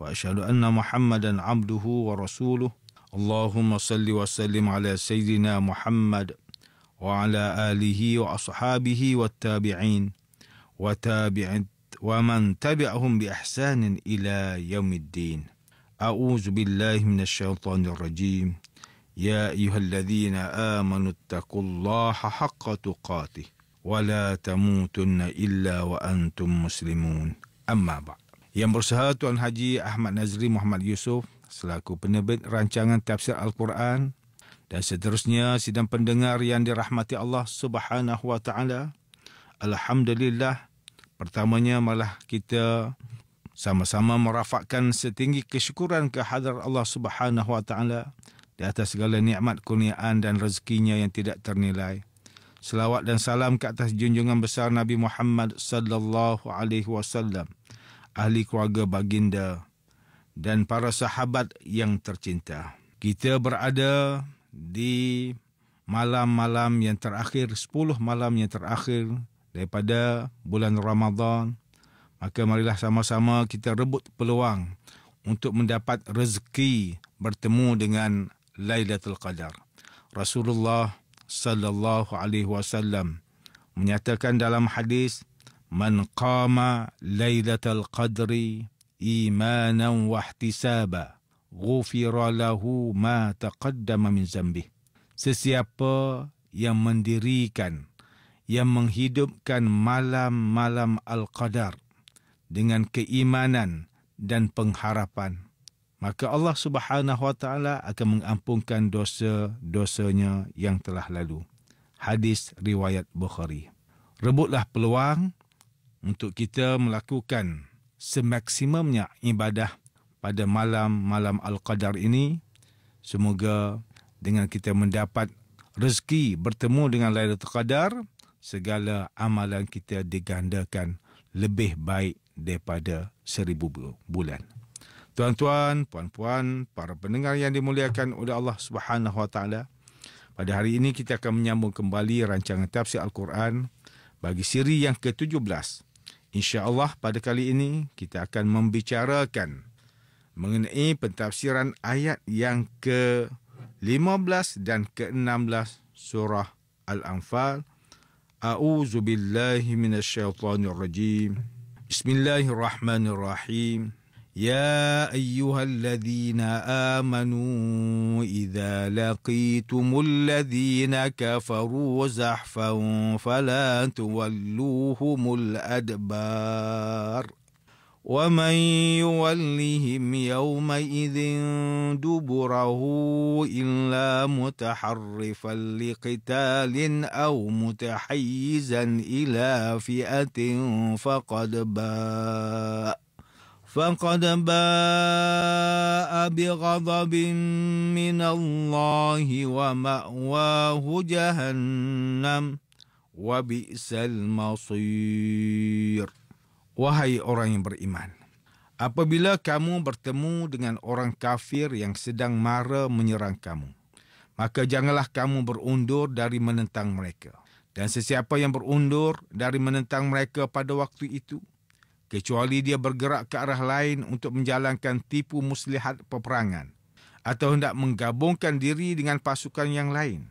واشهد ان محمدا عبده ورسوله اللهم صل وسلم على سيدنا محمد وعلى اله واصحابه والتابعين وتابع ومن تبعهم باحسان الى يوم الدين اعوذ بالله من الشيطان الرجيم يا ايها الذين امنوا اتقوا الله حق تقاته ولا تموتن الا وانتم مسلمون اما بعد Yang Berusaha Tuan Haji Ahmad Nazri Muhammad Yusof selaku penerbit rancangan tafsir Al-Quran dan seterusnya sidang pendengar yang dirahmati Allah Subhanahu Wa Taala. Alhamdulillah pertamanya malah kita sama-sama merafakkan setinggi kesyukuran ke hadar Allah Subhanahu Wa Taala di atas segala nikmat kurniaan dan rezekinya yang tidak ternilai. Selawat dan salam ke atas junjungan besar Nabi Muhammad sallallahu alaihi wasallam ahli keluarga baginda dan para sahabat yang tercinta. Kita berada di malam-malam yang terakhir, 10 malam yang terakhir daripada bulan Ramadan. Maka marilah sama-sama kita rebut peluang untuk mendapat rezeki bertemu dengan Lailatul Qadar. Rasulullah sallallahu alaihi wasallam menyatakan dalam hadis من قام ليلة القدر إيمانا واحتسابا غفر له ما تقدم من ذنبه Sesiapa yang mendirikan, yang menghidupkan malam-malam Al-Qadar dengan keimanan dan pengharapan, maka Allah Subhanahu Wa Taala akan mengampunkan dosa-dosanya yang telah lalu. Hadis riwayat Bukhari. Rebutlah peluang untuk kita melakukan semaksimumnya ibadah pada malam-malam Al-Qadar ini. Semoga dengan kita mendapat rezeki bertemu dengan Lailatul Qadar, segala amalan kita digandakan lebih baik daripada seribu bulan. Tuan-tuan, puan-puan, para pendengar yang dimuliakan oleh Allah Subhanahu Wa Taala, pada hari ini kita akan menyambung kembali rancangan tafsir Al-Quran bagi siri yang ke-17 InsyaAllah pada kali ini kita akan membicarakan mengenai pentafsiran ayat yang ke-15 dan ke-16 surah Al-Anfal. A'udzubillahiminasyaitanirrajim. Bismillahirrahmanirrahim. يا ايها الذين امنوا اذا لقيتم الذين كفروا زحفا فلا تولوهم الادبار ومن يولهم يومئذ دبره الا متحرفا لقتال او متحيزا الى فئه فقد بَاءَ فقد باء بغضب من الله وماواه جهنم وبئس المصير وهي orang yang beriman apabila kamu bertemu dengan orang kafir yang sedang mara menyerang kamu maka janganlah kamu berundur dari menentang mereka dan sesiapa yang berundur dari menentang mereka pada waktu itu kecuali dia bergerak ke arah lain untuk menjalankan tipu muslihat peperangan atau hendak menggabungkan diri dengan pasukan yang lain.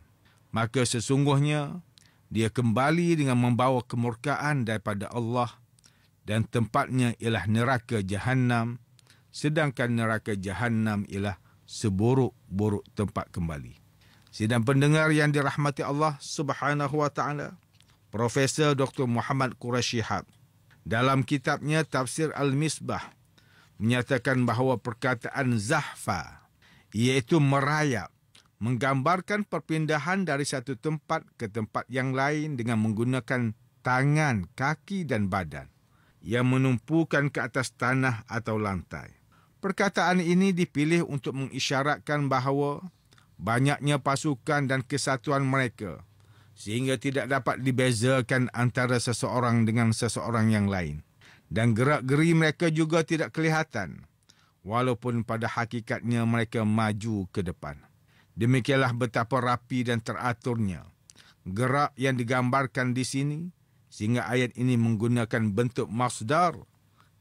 Maka sesungguhnya, dia kembali dengan membawa kemurkaan daripada Allah dan tempatnya ialah neraka jahannam sedangkan neraka jahannam ialah seburuk-buruk tempat kembali. Sedang pendengar yang dirahmati Allah Subhanahu Profesor Dr. Muhammad Quraish Shihab dalam kitabnya Tafsir Al-Misbah menyatakan bahawa perkataan zahfa iaitu merayap menggambarkan perpindahan dari satu tempat ke tempat yang lain dengan menggunakan tangan, kaki dan badan yang menumpukan ke atas tanah atau lantai. Perkataan ini dipilih untuk mengisyaratkan bahawa banyaknya pasukan dan kesatuan mereka sehingga tidak dapat dibezakan antara seseorang dengan seseorang yang lain. Dan gerak-geri mereka juga tidak kelihatan, walaupun pada hakikatnya mereka maju ke depan. Demikianlah betapa rapi dan teraturnya gerak yang digambarkan di sini, sehingga ayat ini menggunakan bentuk masdar,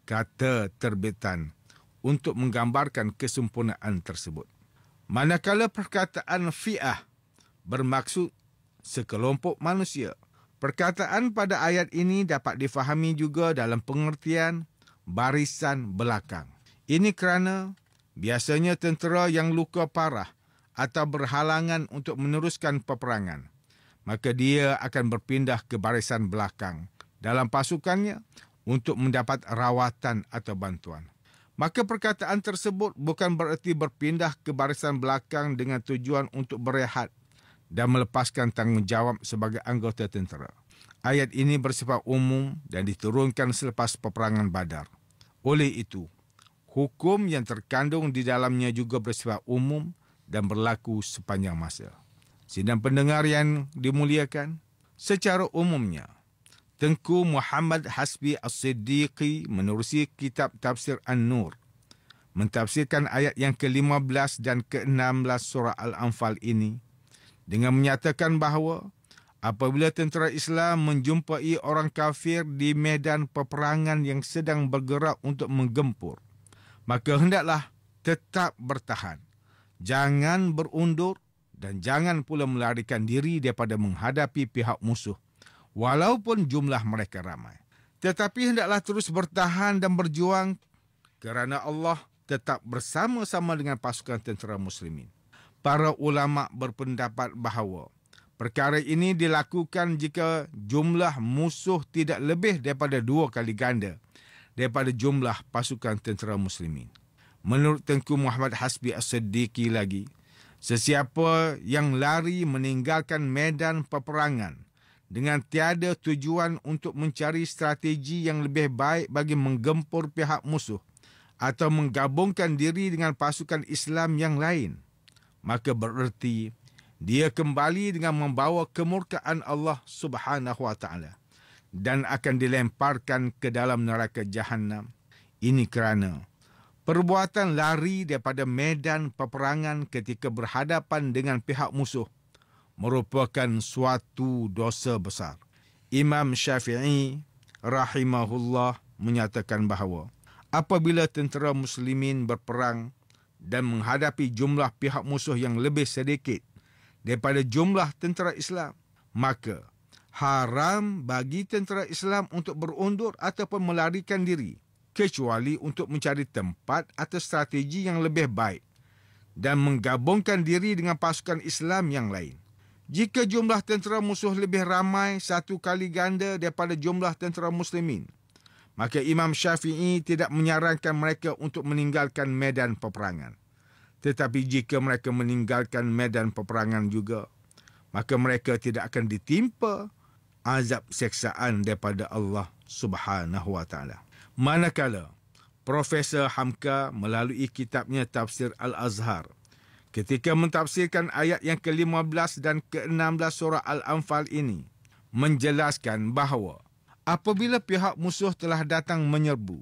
kata terbitan, untuk menggambarkan kesempurnaan tersebut. Manakala perkataan fi'ah bermaksud sekelompok manusia. Perkataan pada ayat ini dapat difahami juga dalam pengertian barisan belakang. Ini kerana biasanya tentera yang luka parah atau berhalangan untuk meneruskan peperangan, maka dia akan berpindah ke barisan belakang dalam pasukannya untuk mendapat rawatan atau bantuan. Maka perkataan tersebut bukan bererti berpindah ke barisan belakang dengan tujuan untuk berehat dan melepaskan tanggungjawab sebagai anggota tentera. Ayat ini bersifat umum dan diturunkan selepas peperangan Badar. Oleh itu, hukum yang terkandung di dalamnya juga bersifat umum dan berlaku sepanjang masa. Sidang pendengar yang dimuliakan, secara umumnya, Tengku Muhammad Hasbi As-Siddiqi menerusi kitab Tafsir An-Nur mentafsirkan ayat yang ke-15 dan ke-16 surah Al-Anfal ini dengan menyatakan bahawa apabila tentera Islam menjumpai orang kafir di medan peperangan yang sedang bergerak untuk menggempur, maka hendaklah tetap bertahan. Jangan berundur dan jangan pula melarikan diri daripada menghadapi pihak musuh walaupun jumlah mereka ramai. Tetapi hendaklah terus bertahan dan berjuang kerana Allah tetap bersama-sama dengan pasukan tentera muslimin para ulama berpendapat bahawa perkara ini dilakukan jika jumlah musuh tidak lebih daripada dua kali ganda daripada jumlah pasukan tentera muslimin. Menurut Tengku Muhammad Hasbi As-Siddiqi lagi, sesiapa yang lari meninggalkan medan peperangan dengan tiada tujuan untuk mencari strategi yang lebih baik bagi menggempur pihak musuh atau menggabungkan diri dengan pasukan Islam yang lain – maka bererti dia kembali dengan membawa kemurkaan Allah Subhanahu wa taala dan akan dilemparkan ke dalam neraka jahannam. ini kerana perbuatan lari daripada medan peperangan ketika berhadapan dengan pihak musuh merupakan suatu dosa besar Imam Syafi'i rahimahullah menyatakan bahawa apabila tentera muslimin berperang dan menghadapi jumlah pihak musuh yang lebih sedikit daripada jumlah tentera Islam, maka haram bagi tentera Islam untuk berundur ataupun melarikan diri kecuali untuk mencari tempat atau strategi yang lebih baik dan menggabungkan diri dengan pasukan Islam yang lain. Jika jumlah tentera musuh lebih ramai satu kali ganda daripada jumlah tentera muslimin, maka Imam Syafi'i tidak menyarankan mereka untuk meninggalkan medan peperangan. Tetapi jika mereka meninggalkan medan peperangan juga, maka mereka tidak akan ditimpa azab seksaan daripada Allah Subhanahu Wa Taala. Manakala Profesor Hamka melalui kitabnya Tafsir Al-Azhar ketika mentafsirkan ayat yang ke-15 dan ke-16 surah Al-Anfal ini menjelaskan bahawa Apabila pihak musuh telah datang menyerbu,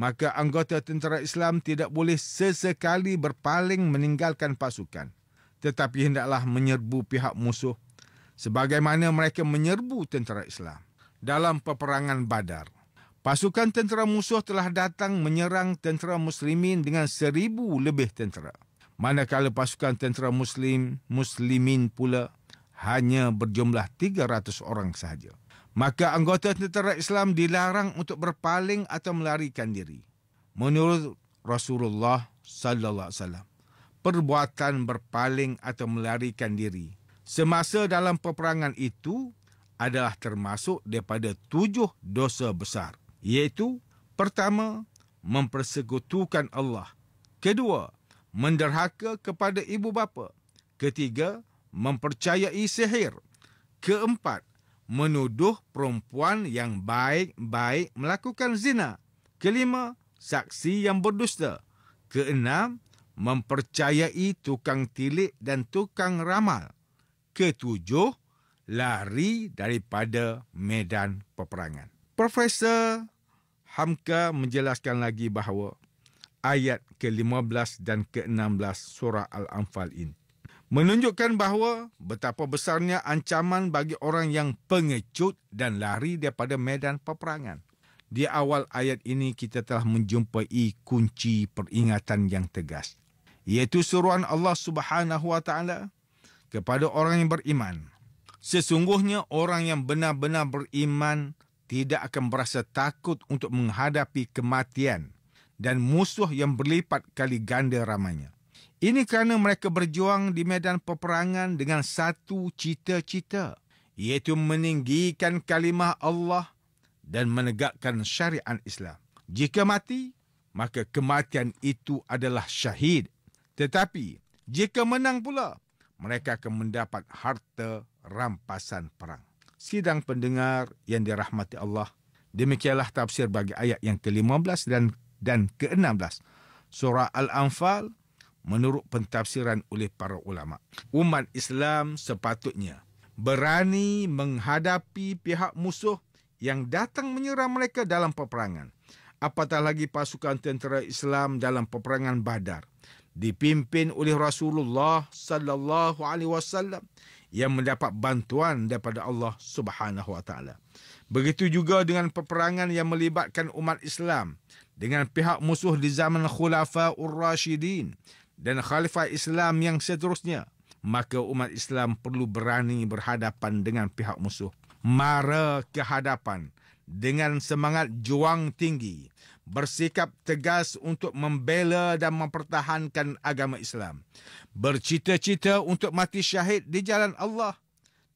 maka anggota tentera Islam tidak boleh sesekali berpaling meninggalkan pasukan. Tetapi hendaklah menyerbu pihak musuh sebagaimana mereka menyerbu tentera Islam. Dalam peperangan badar, pasukan tentera musuh telah datang menyerang tentera muslimin dengan seribu lebih tentera. Manakala pasukan tentera muslim, muslimin pula hanya berjumlah 300 orang sahaja maka anggota tentera Islam dilarang untuk berpaling atau melarikan diri. Menurut Rasulullah sallallahu alaihi wasallam, perbuatan berpaling atau melarikan diri semasa dalam peperangan itu adalah termasuk daripada tujuh dosa besar, iaitu pertama, mempersekutukan Allah. Kedua, menderhaka kepada ibu bapa. Ketiga, mempercayai sihir. Keempat, menuduh perempuan yang baik-baik melakukan zina. Kelima, saksi yang berdusta. Keenam, mempercayai tukang tilik dan tukang ramal. Ketujuh, lari daripada medan peperangan. Profesor Hamka menjelaskan lagi bahawa ayat ke-15 dan ke-16 surah Al-Anfal ini menunjukkan bahawa betapa besarnya ancaman bagi orang yang pengecut dan lari daripada medan peperangan. Di awal ayat ini kita telah menjumpai kunci peringatan yang tegas iaitu suruhan Allah Subhanahu wa taala kepada orang yang beriman. Sesungguhnya orang yang benar-benar beriman tidak akan berasa takut untuk menghadapi kematian dan musuh yang berlipat kali ganda ramanya. Ini kerana mereka berjuang di medan peperangan dengan satu cita-cita iaitu meninggikan kalimah Allah dan menegakkan syariat Islam. Jika mati, maka kematian itu adalah syahid. Tetapi jika menang pula, mereka akan mendapat harta rampasan perang. Sidang pendengar yang dirahmati Allah, demikianlah tafsir bagi ayat yang ke-15 dan dan ke-16 surah Al-Anfal menurut pentafsiran oleh para ulama. Umat Islam sepatutnya berani menghadapi pihak musuh yang datang menyerang mereka dalam peperangan. Apatah lagi pasukan tentera Islam dalam peperangan Badar dipimpin oleh Rasulullah sallallahu alaihi wasallam yang mendapat bantuan daripada Allah Subhanahu wa taala. Begitu juga dengan peperangan yang melibatkan umat Islam dengan pihak musuh di zaman Khulafa Ur-Rashidin dan khalifah Islam yang seterusnya. Maka umat Islam perlu berani berhadapan dengan pihak musuh. Mara kehadapan dengan semangat juang tinggi. Bersikap tegas untuk membela dan mempertahankan agama Islam. Bercita-cita untuk mati syahid di jalan Allah.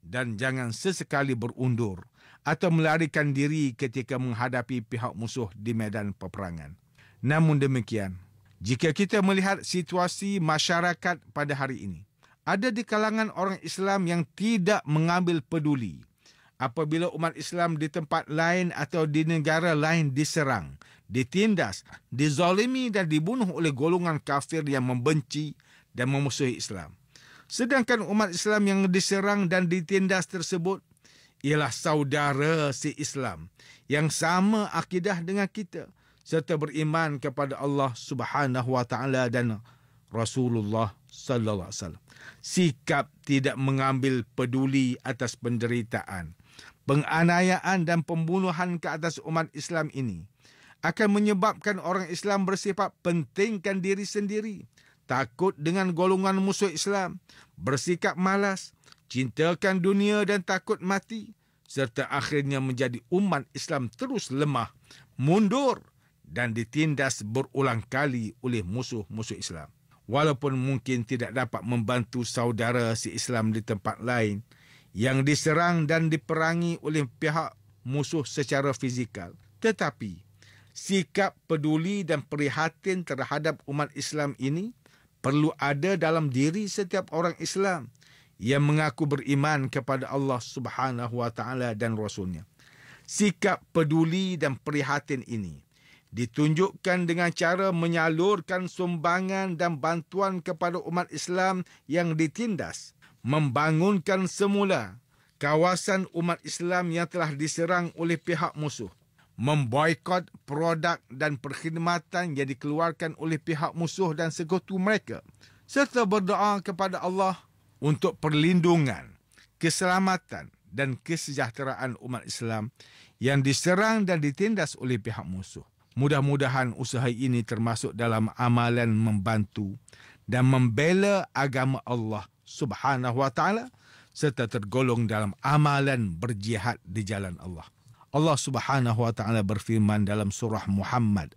Dan jangan sesekali berundur atau melarikan diri ketika menghadapi pihak musuh di medan peperangan. Namun demikian, jika kita melihat situasi masyarakat pada hari ini, ada di kalangan orang Islam yang tidak mengambil peduli apabila umat Islam di tempat lain atau di negara lain diserang, ditindas, dizalimi dan dibunuh oleh golongan kafir yang membenci dan memusuhi Islam. Sedangkan umat Islam yang diserang dan ditindas tersebut ialah saudara si Islam yang sama akidah dengan kita – serta beriman kepada Allah Subhanahu wa taala dan Rasulullah sallallahu alaihi wasallam. Sikap tidak mengambil peduli atas penderitaan, penganiayaan dan pembunuhan ke atas umat Islam ini akan menyebabkan orang Islam bersifat pentingkan diri sendiri, takut dengan golongan musuh Islam, bersikap malas, cintakan dunia dan takut mati, serta akhirnya menjadi umat Islam terus lemah, mundur dan ditindas berulang kali oleh musuh-musuh Islam. Walaupun mungkin tidak dapat membantu saudara si Islam di tempat lain yang diserang dan diperangi oleh pihak musuh secara fizikal, tetapi sikap peduli dan prihatin terhadap umat Islam ini perlu ada dalam diri setiap orang Islam yang mengaku beriman kepada Allah Subhanahu wa taala dan rasulnya. Sikap peduli dan prihatin ini ditunjukkan dengan cara menyalurkan sumbangan dan bantuan kepada umat Islam yang ditindas, membangunkan semula kawasan umat Islam yang telah diserang oleh pihak musuh, memboikot produk dan perkhidmatan yang dikeluarkan oleh pihak musuh dan sekutu mereka, serta berdoa kepada Allah untuk perlindungan, keselamatan dan kesejahteraan umat Islam yang diserang dan ditindas oleh pihak musuh. Mudah-mudahan usaha ini termasuk dalam amalan membantu dan membela agama Allah Subhanahu wa taala serta tergolong dalam amalan berjihad di jalan Allah. Allah Subhanahu wa taala berfirman dalam surah Muhammad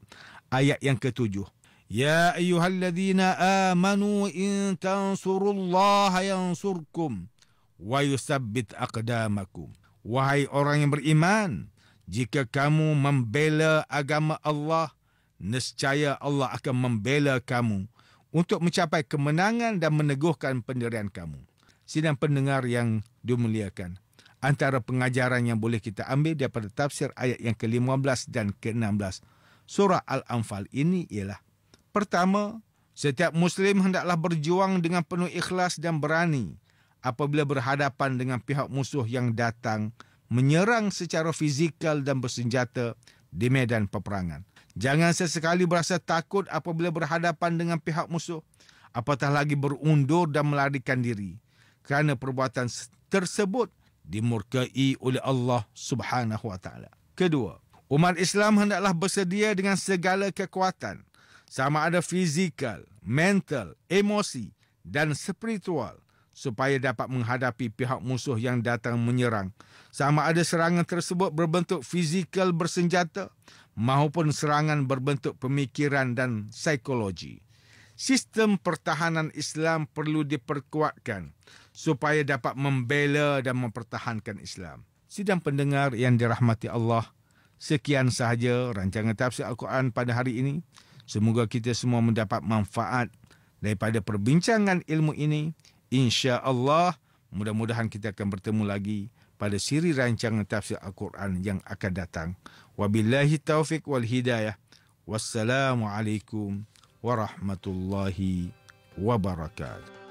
ayat yang ketujuh. Ya ayyuhalladzina amanu in tansurullaha yansurkum wa yusabbit aqdamakum. Wahai orang yang beriman, jika kamu membela agama Allah, nescaya Allah akan membela kamu untuk mencapai kemenangan dan meneguhkan pendirian kamu. Sidang pendengar yang dimuliakan, antara pengajaran yang boleh kita ambil daripada tafsir ayat yang ke-15 dan ke-16 surah Al-Anfal ini ialah pertama, setiap muslim hendaklah berjuang dengan penuh ikhlas dan berani apabila berhadapan dengan pihak musuh yang datang menyerang secara fizikal dan bersenjata di medan peperangan. Jangan sesekali berasa takut apabila berhadapan dengan pihak musuh, apatah lagi berundur dan melarikan diri kerana perbuatan tersebut dimurkai oleh Allah Subhanahu Wa Taala. Kedua, umat Islam hendaklah bersedia dengan segala kekuatan sama ada fizikal, mental, emosi dan spiritual supaya dapat menghadapi pihak musuh yang datang menyerang. Sama ada serangan tersebut berbentuk fizikal bersenjata maupun serangan berbentuk pemikiran dan psikologi. Sistem pertahanan Islam perlu diperkuatkan supaya dapat membela dan mempertahankan Islam. Sidang pendengar yang dirahmati Allah, sekian sahaja rancangan tafsir Al-Quran pada hari ini. Semoga kita semua mendapat manfaat daripada perbincangan ilmu ini Insyaallah mudah-mudahan kita akan bertemu lagi pada siri rancangan tafsir Al-Quran yang akan datang. Wabillahi taufik wal hidayah. Wassalamualaikum warahmatullahi wabarakatuh.